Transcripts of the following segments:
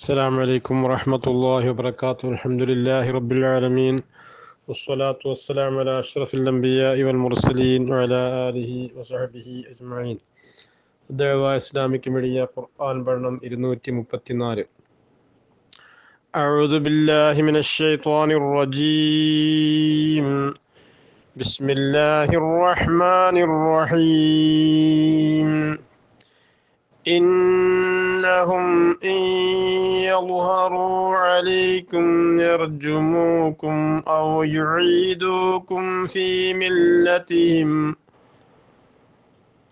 السلام عليكم ورحمة الله وبركاته الحمد لله رب العالمين والصلاة والسلام على أشرف الأنبياء والمرسلين وعلى آله وصحبه أجمعين دعوة إسلامك ميديا قرآن برنام إرنوتي مبتنار أعوذ بالله من الشيطان الرجيم بسم الله الرحمن الرحيم إن لهم إن يظهروا عليكم يرجموكم أو يعيدوكم في ملتهم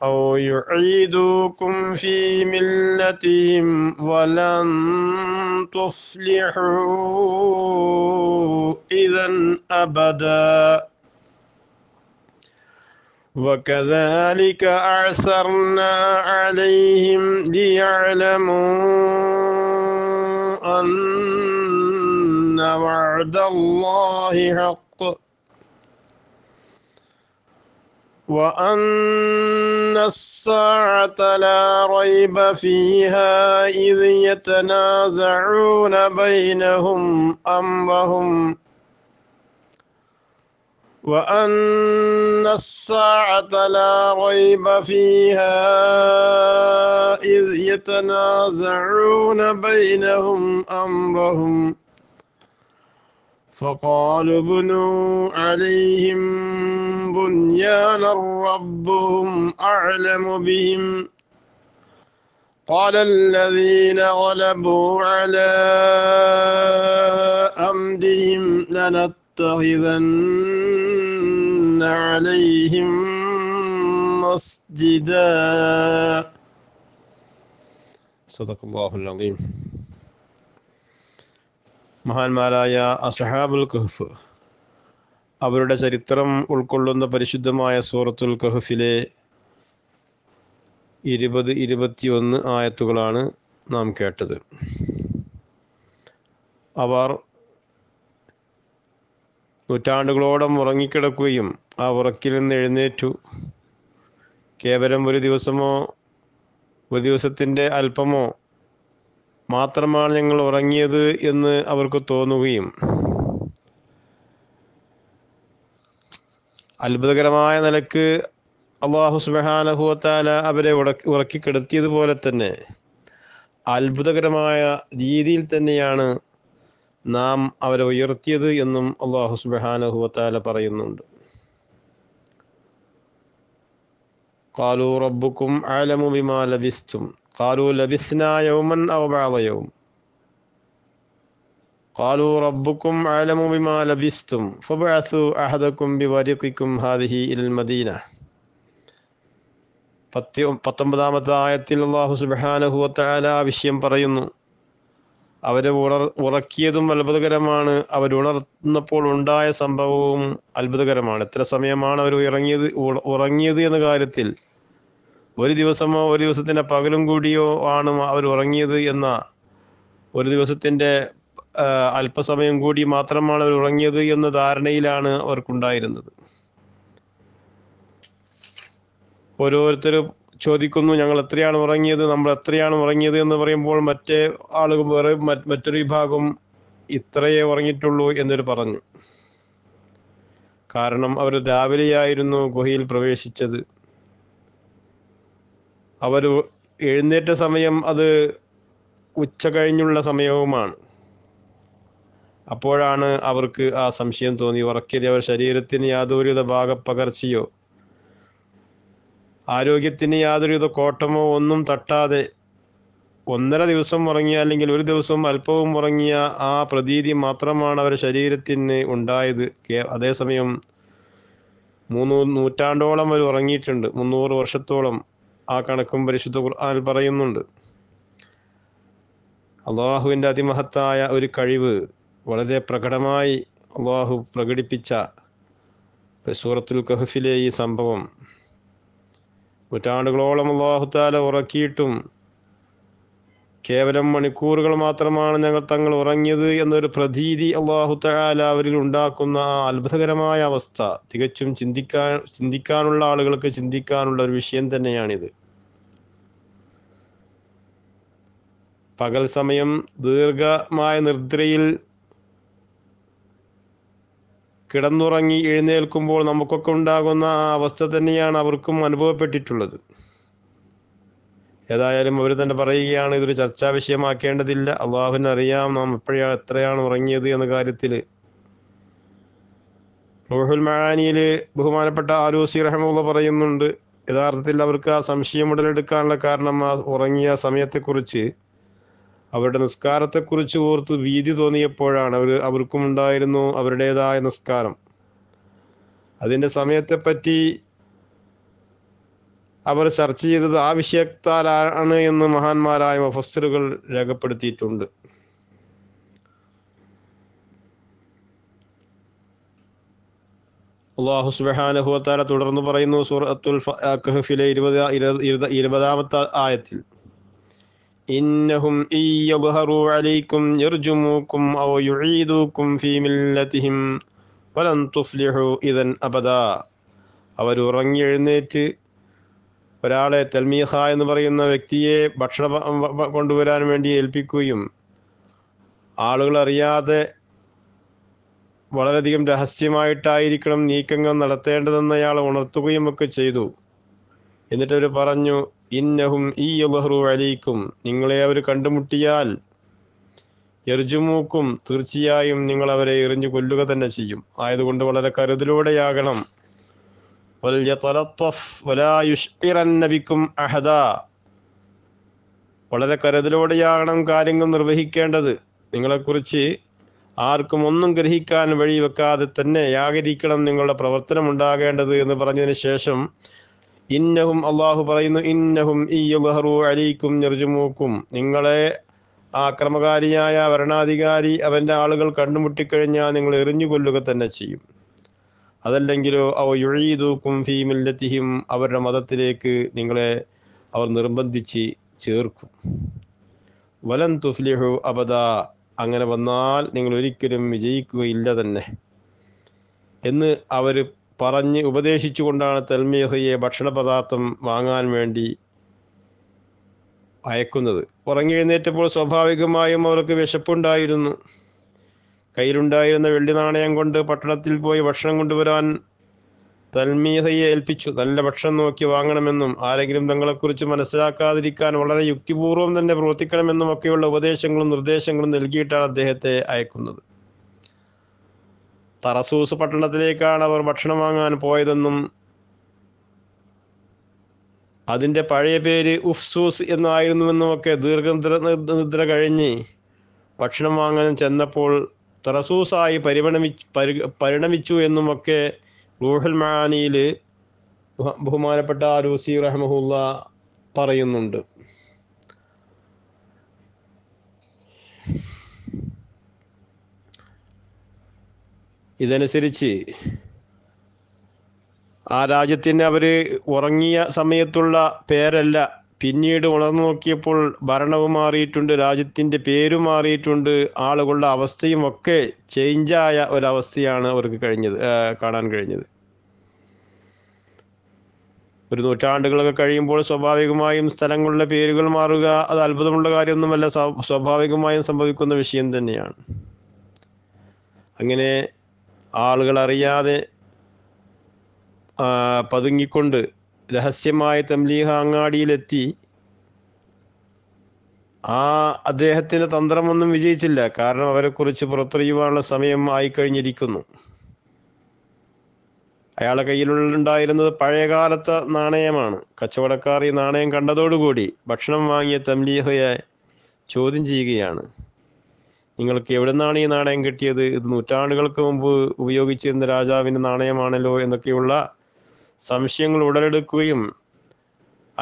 أو يعيدوكم في ملتهم ولن تفلحوا إذا أبداً وكذلك أعثرنا عليهم ليعلموا أن وعد الله حق وأن الساعة لا ريب فيها إذ يتنازعون بينهم أمرهم وأن الساعة لا ريب فيها إذ يتنازعون بينهم أمرهم فقالوا بنوا عليهم بنيانا ربهم أعلم بهم قال الذين غلبوا على أمدهم لنتخذن عليهم مسجدا صدق الله العظيم മഹാന്മാരായ അസഹാബുൽ കഹഫ് അവരുടെ ചരിത്രം ഉൾക്കൊള്ളുന്ന പരിശുദ്ധമായ സൂറത്തുൽ കഹ്ഫിലെ ഇരുപത് ഇരുപത്തിയൊന്ന് ആയത്തുകളാണ് നാം കേട്ടത് അവർ നൂറ്റാണ്ടുകളോളം ഉറങ്ങിക്കിടക്കുകയും ആ ഉറക്കിൽ നിന്ന് എഴുന്നേറ്റു കേവലം ഒരു ദിവസമോ ഒരു ദിവസത്തിൻ്റെ അല്പമോ മാത്രമാണ് ഞങ്ങൾ ഉറങ്ങിയത് എന്ന് അവർക്ക് തോന്നുകയും അത്ഭുതകരമായ നിലക്ക് അള്ളാഹു സുബഹാനഹുവത്താല അവരെ ഉടക്കി ഉറക്കിക്കിടത്തിയതുപോലെ തന്നെ അത്ഭുതകരമായ രീതിയിൽ തന്നെയാണ് നാം അവരെ ഉയർത്തിയത് എന്നും അള്ളാഹു സുബാനഹുവത്താല പറയുന്നുണ്ട് കാലു റബ്ബുക്കും ആലമു ബിമാ ലബിസ്തും കാലു ലബിസ്നായവുമൻ അവബാളയവും കാലു റബ്ബുക്കും ആലമു ബിമാ ലബിസ്തും ഫബഅസു അഹദക്കും ബിവരിഖിക്കും ഹാദിഹി ഇൽ മദീന പത്തി പത്തൊമ്പതാമത്തെ ആയത്തിൽ അള്ളാഹു സുബാനഹുവത്താല ആ വിഷയം പറയുന്നു അവരെ ഉണർ ഉറക്കിയതും അത്ഭുതകരമാണ് അവരുണർന്നപ്പോൾ ഉണ്ടായ സംഭവവും അത്ഭുതകരമാണ് എത്ര സമയമാണ് അവർ ഇറങ്ങിയത് ഉറങ്ങിയത് എന്ന കാര്യത്തിൽ ഒരു ദിവസമോ ഒരു ദിവസത്തിൻ്റെ പകലും കൂടിയോ ആണ് അവർ ഉറങ്ങിയത് എന്ന ഒരു ദിവസത്തിൻ്റെ അല്പസമയം കൂടി മാത്രമാണ് അവർ ഉറങ്ങിയത് എന്ന ധാരണയിലാണ് അവർക്കുണ്ടായിരുന്നത് ഓരോരുത്തരും ചോദിക്കുന്നു ഞങ്ങൾ എത്രയാണ് ഉറങ്ങിയത് നമ്മൾ എത്രയാണ് ഉറങ്ങിയത് എന്ന് പറയുമ്പോൾ മറ്റേ ആളുകൾ വേറെ മറ്റൊരു വിഭാഗം ഇത്രയേ ഉറങ്ങിയിട്ടുള്ളൂ എന്നൊരു പറഞ്ഞു കാരണം അവർ രാവിലെയായിരുന്നു ഗുഹയിൽ പ്രവേശിച്ചത് അവർ എഴുന്നേറ്റ സമയം അത് ഉച്ച കഴിഞ്ഞുള്ള സമയവുമാണ് അപ്പോഴാണ് അവർക്ക് ആ സംശയം തോന്നി ഉറക്കിലെ അവർ ശരീരത്തിന് യാതൊരുവിധ ഭാഗപ്പകർച്ചയോ ആരോഗ്യത്തിന് യാതൊരുവിധ കോട്ടമോ ഒന്നും തട്ടാതെ ഒന്നര ദിവസം ഉറങ്ങിയ അല്ലെങ്കിൽ ഒരു ദിവസം അല്പവും ഉറങ്ങിയ ആ പ്രതീതി മാത്രമാണ് അവരുടെ ശരീരത്തിന് ഉണ്ടായത് അതേസമയം മൂന്ന് നൂറ്റാണ്ടോളം അവർ ഉറങ്ങിയിട്ടുണ്ട് മുന്നൂറ് വർഷത്തോളം ആ കണക്കും പരിശുദ്ധ ഖുർആാനിൽ പറയുന്നുണ്ട് അള്ളാഹുവിൻ്റെ അതിമഹത്തായ ഒരു കഴിവ് വളരെ പ്രകടമായി അള്ളാഹു പ്രകടിപ്പിച്ച സൂറത്തുൽ കഹഫിലെ ഈ സംഭവം നൂറ്റാണ്ടുകളോളം അള്ളാഹുത്താല ഉറക്കിയിട്ടും കേവലം മണിക്കൂറുകൾ മാത്രമാണ് ഞങ്ങൾ തങ്ങൾ ഉറങ്ങിയത് എന്നൊരു പ്രതീതി അള്ളാഹുത്താല അവരിൽ ഉണ്ടാക്കുന്ന അത്ഭുതകരമായ അവസ്ഥ തികച്ചും ചിന്തിക്കാൻ ചിന്തിക്കാനുള്ള ആളുകൾക്ക് ചിന്തിക്കാനുള്ള ഒരു വിഷയം തന്നെയാണിത് പകൽ സമയം ദീർഘമായ നിർദ്രയിൽ കിടന്നുറങ്ങി എഴുന്നേൽക്കുമ്പോൾ നമുക്കൊക്കെ ഉണ്ടാകുന്ന ആ അവസ്ഥ തന്നെയാണ് അവർക്കും അനുഭവപ്പെട്ടിട്ടുള്ളത് ഏതായാലും അവർ തന്നെ പറയുകയാണ് ഇതൊരു ചർച്ചാ വിഷയമാക്കേണ്ടതില്ല അള്ളാഹുവിന് അറിയാം നാം എപ്പോഴാണ് എത്രയാണ് ഉറങ്ങിയത് എന്ന കാര്യത്തിൽ റോഹുൽ മഹാനിയിൽ ബഹുമാനപ്പെട്ട ആലൂസി റഹമുള്ള പറയുന്നുണ്ട് യഥാർത്ഥത്തിൽ അവർക്ക് ആ സംശയം ഉടലെടുക്കാനുള്ള കാരണം ആ ഉറങ്ങിയ സമയത്തെക്കുറിച്ച് അവരുടെ നിസ്കാരത്തെക്കുറിച്ച് ഓർത്ത് ഭീതി തോന്നിയപ്പോഴാണ് അവർ അവർക്കും ഉണ്ടായിരുന്നു അവരുടേതായ നിസ്കാരം അതിൻ്റെ സമയത്തെപ്പറ്റി അവർ ചർച്ച ചെയ്തത് ആ വിഷയത്താലാണ് എന്ന് മഹാന്മാരായ മഫസ്സറുകൾ രേഖപ്പെടുത്തിയിട്ടുണ്ട് അള്ളാഹു സുബാനഹുവത്താര തുടർന്ന് പറയുന്നു സൂറത്തുൽ ഇരുപത് ഇരുപതാമത്തെ ആയത്തിൽ إنهم إن അലൈക്കും عليكم ഔ أو ഫീ في ملتهم തുഫ്ലിഹു ഇദൻ അബദ أبدا ഉറങ്ങി എഴുന്നേറ്റ് ഒരാളെ തൽമീഹ എന്ന് പറയുന്ന വ്യക്തിയെ ഭക്ഷണ കൊണ്ടുവരാൻ വേണ്ടി ഏൽപ്പിക്കുകയും ആളുകൾ അറിയാതെ വളരെയധികം രഹസ്യമായിട്ടായിരിക്കണം നീക്കങ്ങൾ നടത്തേണ്ടതെന്ന് അയാൾ ഉണർത്തുകയും ഒക്കെ ചെയ്തു എന്നിട്ടവർ പറഞ്ഞു ഇന്നഹും ഈ ലഹ്റു അലൈക്കും നിങ്ങളെ അവർ കണ്ടുമുട്ടിയാൽ എർജുമൂക്കും തീർച്ചയായും നിങ്ങൾ അവരെ എറിഞ്ഞു കൊല്ലുക തന്നെ ചെയ്യും ആയതുകൊണ്ട് വളരെ കരുതലോടെയാകണം അഹദ വളരെ കരുതലോടെയാകണം കാര്യങ്ങൾ നിർവഹിക്കേണ്ടത് നിങ്ങളെക്കുറിച്ച് ആർക്കും ഒന്നും ഗ്രഹിക്കാൻ വഴി വെക്കാതെ തന്നെ യാകരിക്കണം നിങ്ങളുടെ പ്രവർത്തനം ഉണ്ടാകേണ്ടത് എന്ന് പറഞ്ഞതിന് ശേഷം ഇന്നഹും അള്ളാഹു പറയുന്നു ഇന്നഹും ഇയ്യലഹറു അലീക്കും നിർജുമൂക്കും നിങ്ങളെ ആക്രമകാരിയായ ഭരണാധികാരി അവൻ്റെ ആളുകൾ കണ്ടുമുട്ടിക്കഴിഞ്ഞാൽ നിങ്ങൾ എറിഞ്ഞു കൊല്ലുക തന്നെ ചെയ്യും അതല്ലെങ്കിലോ അവ യുഴീതൂക്കും ഫീമില്ലത്തിഹിം അവരുടെ മതത്തിലേക്ക് നിങ്ങളെ അവർ നിർബന്ധിച്ച് ചേർക്കും വലം തുഫ്ലിഹു അബദ അങ്ങനെ വന്നാൽ നിങ്ങൾ ഒരിക്കലും വിജയിക്കുകയില്ല തന്നെ എന്ന് അവർ പറഞ്ഞ് ഉപദേശിച്ചുകൊണ്ടാണ് തൽമീഹയെ ഭക്ഷണ പദാർത്ഥം വാങ്ങാൻ വേണ്ടി അയക്കുന്നത് ഉറങ്ങിയെഴുന്നേറ്റപ്പോൾ സ്വാഭാവികമായും അവർക്ക് വിശപ്പുണ്ടായിരുന്നു കയ്യിലുണ്ടായിരുന്ന വെള്ളി നാണയം കൊണ്ട് പട്ടണത്തിൽ പോയി ഭക്ഷണം കൊണ്ടുവരാൻ തൽമീഹയെ ഏൽപ്പിച്ചു നല്ല ഭക്ഷണം നോക്കി വാങ്ങണമെന്നും ആരെങ്കിലും തങ്ങളെക്കുറിച്ച് മനസ്സിലാക്കാതിരിക്കാൻ വളരെ യുക്തിപൂർവ്വം തന്നെ പ്രവർത്തിക്കണമെന്നും ഒക്കെയുള്ള ഉപദേശങ്ങളും നിർദ്ദേശങ്ങളും നൽകിയിട്ടാണ് അദ്ദേഹത്തെ അയക്കുന്നത് തറസൂസ് പട്ടണത്തിലേക്കാണ് അവർ ഭക്ഷണം വാങ്ങാൻ പോയതെന്നും അതിൻ്റെ പഴയ പേര് ഉഫ്സൂസ് എന്നായിരുന്നുവെന്നുമൊക്കെ ദീർഘനിദ്ര നിദ്ര കഴിഞ്ഞ് ഭക്ഷണം വാങ്ങാൻ ചെന്നപ്പോൾ തറസൂസായി പരിണമി പരി പരിണമിച്ചു എന്നുമൊക്കെ റൂഹൽ മാനിയിൽ ബഹുമാനപ്പെട്ട ആലൂസി റഹ്മുല്ല പറയുന്നുണ്ട് ഇതനുസരിച്ച് ആ രാജ്യത്തിന് അവർ ഉറങ്ങിയ സമയത്തുള്ള പേരല്ല പിന്നീട് ഉണർന്നു നോക്കിയപ്പോൾ ഭരണവും മാറിയിട്ടുണ്ട് രാജ്യത്തിൻ്റെ പേരും മാറിയിട്ടുണ്ട് ആളുകളുടെ അവസ്ഥയും ഒക്കെ ചേഞ്ചായ ഒരവസ്ഥയാണ് അവർക്ക് കഴിഞ്ഞത് കാണാൻ കഴിഞ്ഞത് ഒരു നൂറ്റാണ്ടുകളൊക്കെ കഴിയുമ്പോൾ സ്വാഭാവികമായും സ്ഥലങ്ങളുടെ പേരുകൾ മാറുക അത് അത്ഭുതമുള്ള കാര്യമൊന്നുമല്ല സ്വാഭാവികമായും സംഭവിക്കുന്ന വിഷയം തന്നെയാണ് അങ്ങനെ ആളുകൾ അറിയാതെ പതുങ്ങിക്കൊണ്ട് രഹസ്യമായ തംലീഹ അങ്ങാടിയിലെത്തി ആ അദ്ദേഹത്തിൻ്റെ തന്ത്രമൊന്നും വിജയിച്ചില്ല കാരണം അവരെക്കുറിച്ച് പുറത്തറിയുവാനുള്ള സമയം ആയിക്കഴിഞ്ഞിരിക്കുന്നു അയാളെ കയ്യിലുണ്ടായിരുന്നത് പഴയകാലത്തെ നാണയമാണ് കച്ചവടക്കാർ ഈ നാണയം കണ്ടതോടുകൂടി ഭക്ഷണം വാങ്ങിയ തംലീഹയെ ചോദ്യം ചെയ്യുകയാണ് നിങ്ങൾക്ക് നിന്നാണ് ഈ നാണയം കിട്ടിയത് ഇത് നൂറ്റാണ്ടുകൾക്ക് മുമ്പ് ഉപയോഗിച്ചിരുന്ന രാജാവിൻ്റെ നാണയമാണല്ലോ എന്നൊക്കെയുള്ള സംശയങ്ങൾ ഉടലെടുക്കുകയും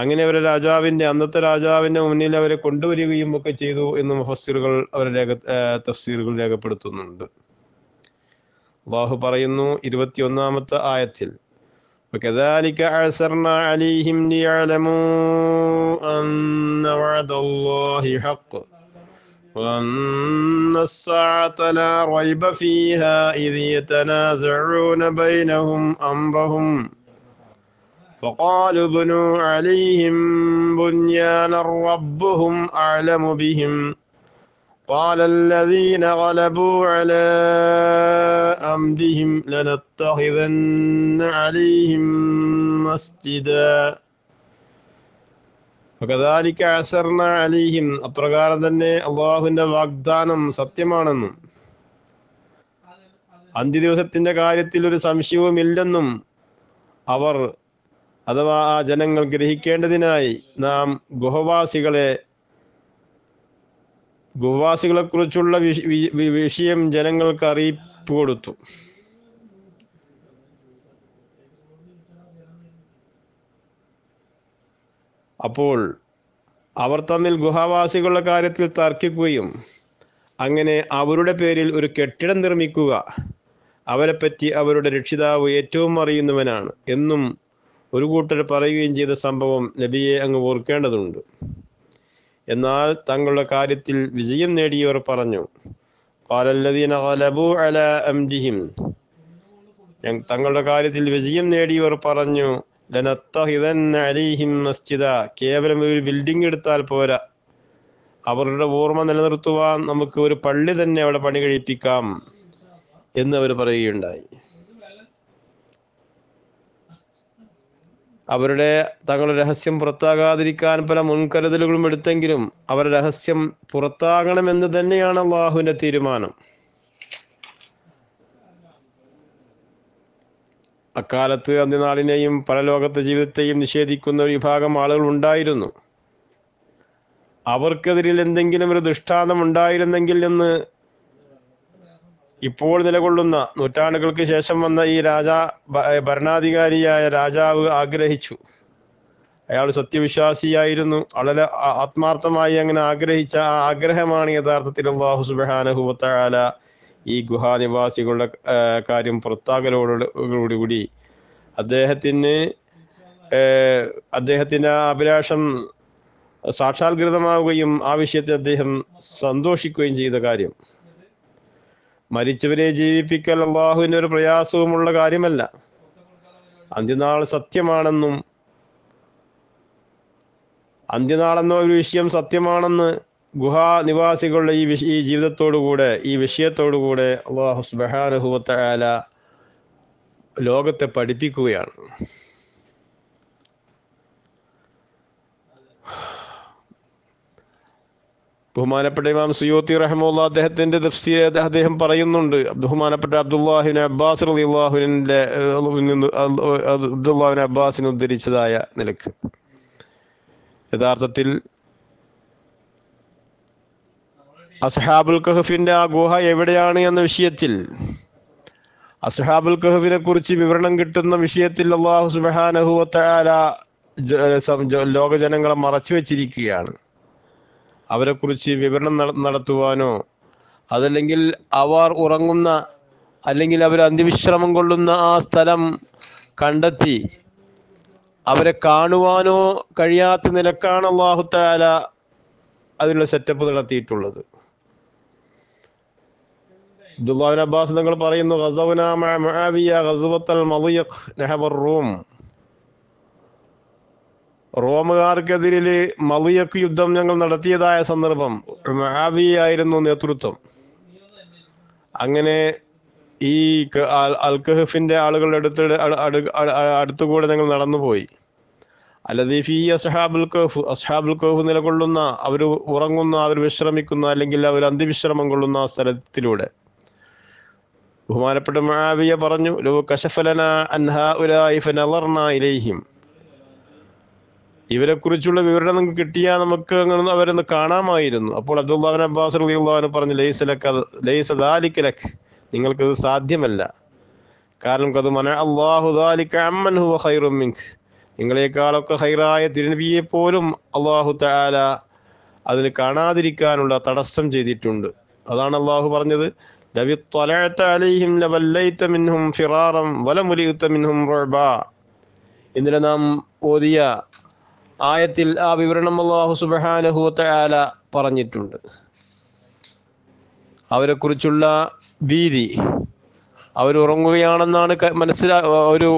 അങ്ങനെ അവരെ രാജാവിൻ്റെ അന്നത്തെ രാജാവിൻ്റെ മുന്നിൽ അവരെ കൊണ്ടുവരികയും ഒക്കെ ചെയ്തു എന്ന് മുഫസ്സിറുകൾ അവരുടെ രേഖ തഫ്സീറുകൾ രേഖപ്പെടുത്തുന്നുണ്ട് അള്ളാഹു പറയുന്നു ഇരുപത്തിയൊന്നാമത്തെ ആയത്തിൽ وكذلك عثرنا عليهم ليعلموا أن وعد الله حق وأن الساعة لا ريب فيها إذ يتنازعون بينهم أمرهم فقالوا ابنوا عليهم بنيانا ربهم أعلم بهم قال الذين غلبوا على أمدهم لنتخذن عليهم مسجداً വകദാലിക്ക അപ്രകാരം തന്നെ അള്ളാഹുവിന്റെ വാഗ്ദാനം സത്യമാണെന്നും അന്ത്യ കാര്യത്തിൽ ഒരു സംശയവുമില്ലെന്നും അവർ അഥവാ ആ ജനങ്ങൾ ഗ്രഹിക്കേണ്ടതിനായി നാം ഗുഹവാസികളെ ഗുഹവാസികളെക്കുറിച്ചുള്ള വിഷയം ജനങ്ങൾക്ക് അറിയിപ്പ് കൊടുത്തു അപ്പോൾ അവർ തമ്മിൽ ഗുഹാവാസികളുടെ കാര്യത്തിൽ തർക്കിക്കുകയും അങ്ങനെ അവരുടെ പേരിൽ ഒരു കെട്ടിടം നിർമ്മിക്കുക അവരെപ്പറ്റി അവരുടെ രക്ഷിതാവ് ഏറ്റവും അറിയുന്നവനാണ് എന്നും ഒരു കൂട്ടർ പറയുകയും ചെയ്ത സംഭവം നബിയെ അങ്ങ് ഓർക്കേണ്ടതുണ്ട് എന്നാൽ തങ്ങളുടെ കാര്യത്തിൽ വിജയം നേടിയവർ പറഞ്ഞു അല തങ്ങളുടെ കാര്യത്തിൽ വിജയം നേടിയവർ പറഞ്ഞു മസ്ജിദ കേവലം ഒരു ബിൽഡിംഗ് എടുത്താൽ പോരാ അവരുടെ ഓർമ്മ നിലനിർത്തുവാൻ നമുക്ക് ഒരു പള്ളി തന്നെ അവിടെ പണി കഴിപ്പിക്കാം എന്ന് അവർ പറയുകയുണ്ടായി അവരുടെ തങ്ങളുടെ രഹസ്യം പുറത്താകാതിരിക്കാൻ പല മുൻകരുതലുകളും എടുത്തെങ്കിലും അവരുടെ രഹസ്യം പുറത്താകണമെന്ന് തന്നെയാണ് അള്ളാഹുവിൻ്റെ തീരുമാനം അക്കാലത്ത് അന്ത്യനാളിനെയും പരലോകത്തെ ജീവിതത്തെയും നിഷേധിക്കുന്ന ഒരു വിഭാഗം ആളുകൾ ഉണ്ടായിരുന്നു അവർക്കെതിരിൽ എന്തെങ്കിലും ഒരു ദൃഷ്ടാന്തം ഉണ്ടായിരുന്നെങ്കിൽ എന്ന് ഇപ്പോൾ നിലകൊള്ളുന്ന നൂറ്റാണ്ടുകൾക്ക് ശേഷം വന്ന ഈ രാജാ ഭരണാധികാരിയായ രാജാവ് ആഗ്രഹിച്ചു അയാൾ സത്യവിശ്വാസിയായിരുന്നു വളരെ ആത്മാർത്ഥമായി അങ്ങനെ ആഗ്രഹിച്ച ആ ആഗ്രഹമാണ് യഥാർത്ഥത്തിൽ അള്ളാഹു സുബാനഹുവത്താല ഈ ഗുഹാനിവാസികളുടെ കാര്യം പുറത്താകലോടുകൂടി അദ്ദേഹത്തിന് അദ്ദേഹത്തിൻ്റെ അഭിലാഷം സാക്ഷാത്കൃതമാവുകയും ആ വിഷയത്തെ അദ്ദേഹം സന്തോഷിക്കുകയും ചെയ്ത കാര്യം മരിച്ചവരെ ജീവിപ്പിക്കൽ അള്ളാഹുവിൻ്റെ ഒരു പ്രയാസവുമുള്ള കാര്യമല്ല അന്ത്യനാൾ സത്യമാണെന്നും അന്ത്യനാളെന്ന ഒരു വിഷയം സത്യമാണെന്ന് ഗുഹാനിവാസികളുടെ ഈ വിഷ ഈ ജീവിതത്തോടുകൂടെ ഈ വിഷയത്തോടുകൂടെ അള്ളാഹു സുബഹാനുഭവത്തായാല ലോകത്തെ പഠിപ്പിക്കുകയാണ് ബഹുമാനപ്പെട്ട ഇമാം സുയോത്തി റഹമുല്ല അദ്ദേഹത്തിൻ്റെ തഫ്സീരെ അദ്ദേഹം പറയുന്നുണ്ട് ബഹുമാനപ്പെട്ട അബ്ദുല്ലാഹിബിൻ അബ്ബാസ് അലിഹുവിൻ്റെ നിന്ന് അബ്ദുല്ലാഹിബിൻ അബ്ബാസിന് ഉദ്ധരിച്ചതായ നിലക്ക് യഥാർത്ഥത്തിൽ അസ്ഹാബുൽ കഹഫിൻ്റെ ആ ഗുഹ എവിടെയാണ് എന്ന വിഷയത്തിൽ അസ്ഹാബുൽ കഹഫിനെ കുറിച്ച് വിവരണം കിട്ടുന്ന വിഷയത്തിൽ അള്ളാഹു സുബാനഹുവത്താല ലോകജനങ്ങളെ മറച്ചു വച്ചിരിക്കുകയാണ് കുറിച്ച് വിവരണം നടത്തുവാനോ അതല്ലെങ്കിൽ അവർ ഉറങ്ങുന്ന അല്ലെങ്കിൽ അവർ അന്തിവിശ്രമം കൊള്ളുന്ന ആ സ്ഥലം കണ്ടെത്തി അവരെ കാണുവാനോ കഴിയാത്ത നിലക്കാണ് അള്ളാഹുത്താല അതിനുള്ള സെറ്റപ്പ് നടത്തിയിട്ടുള്ളത് അബ്ദുല്ലാഹിൻ അബ്ബാസ് നിങ്ങൾ പറയുന്നു റൂം റോമുകാർക്കെതിരെ മലിയക്ക് യുദ്ധം ഞങ്ങൾ നടത്തിയതായ സന്ദർഭം ആയിരുന്നു നേതൃത്വം അങ്ങനെ ഈ അൽഖഹഫിൻ്റെ ആളുകളുടെ അടുത്ത് അടുത്തുകൂടെ ഞങ്ങൾ നടന്നുപോയി അല്ലദീഫി അസ്ഹാബുൽ കഹ് അസ്ഹാബുൽ കഹ് നിലകൊള്ളുന്ന അവർ ഉറങ്ങുന്ന അവർ വിശ്രമിക്കുന്ന അല്ലെങ്കിൽ അവർ അന്തിവിശ്രമം കൊള്ളുന്ന സ്ഥലത്തിലൂടെ ബഹുമാനപ്പെട്ട മാവിയ പറഞ്ഞു ഇവരെ കുറിച്ചുള്ള ഇലൈഹിം ഇവരെക്കുറിച്ചുള്ള വിവരണം നിങ്ങൾക്ക് കിട്ടിയാൽ നമുക്ക് അങ്ങനെ അവരൊന്ന് കാണാമായിരുന്നു അപ്പോൾ അബ്ദുല്ലാബിൻ അബ്ബാസ് റബിള്ളഹാൻ പറഞ്ഞു ലൈസലക്ക് ലൈസ ദാലിക്കലക്ക് നിങ്ങൾക്കത് സാധ്യമല്ല കാരണം അത് മന അള്ളാഹുദാലിക്കും ദാലിക്ക അമ്മൻ ഹുവ നിങ്ങളെക്കാളൊക്കെ ഹൈറായ തിരുനബിയെ പോലും അള്ളാഹു താല അതിന് കാണാതിരിക്കാനുള്ള തടസ്സം ചെയ്തിട്ടുണ്ട് അതാണ് അള്ളാഹു പറഞ്ഞത് ലവി ത്വലഅത്ത അലൈഹിം ലവല്ലൈത മിൻഹും ഫിറാറം വലമുലിഅത മിൻഹum റുഅബ ഇന്നലെ നാം ഓതിയ ആയത്തിൽ ആ വിവരണം അല്ലാഹു സുബ്ഹാനഹു വതആല പറഞ്ഞിട്ടുണ്ട് അവരെക്കുറിച്ചുള്ള ഭീതി അവരുറങ്ങുകയാണെന്നാണ് മനസ്സിലാ ഒരു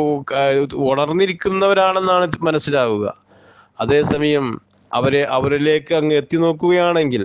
ഉണർന്നിരിക്കുന്നവരാണെന്നാണ് മനസ്സിലാവുക അതേസമയം അവരെ അവരിലേക്ക് അങ്ങ് എത്തി നോക്കുകയാണെങ്കിൽ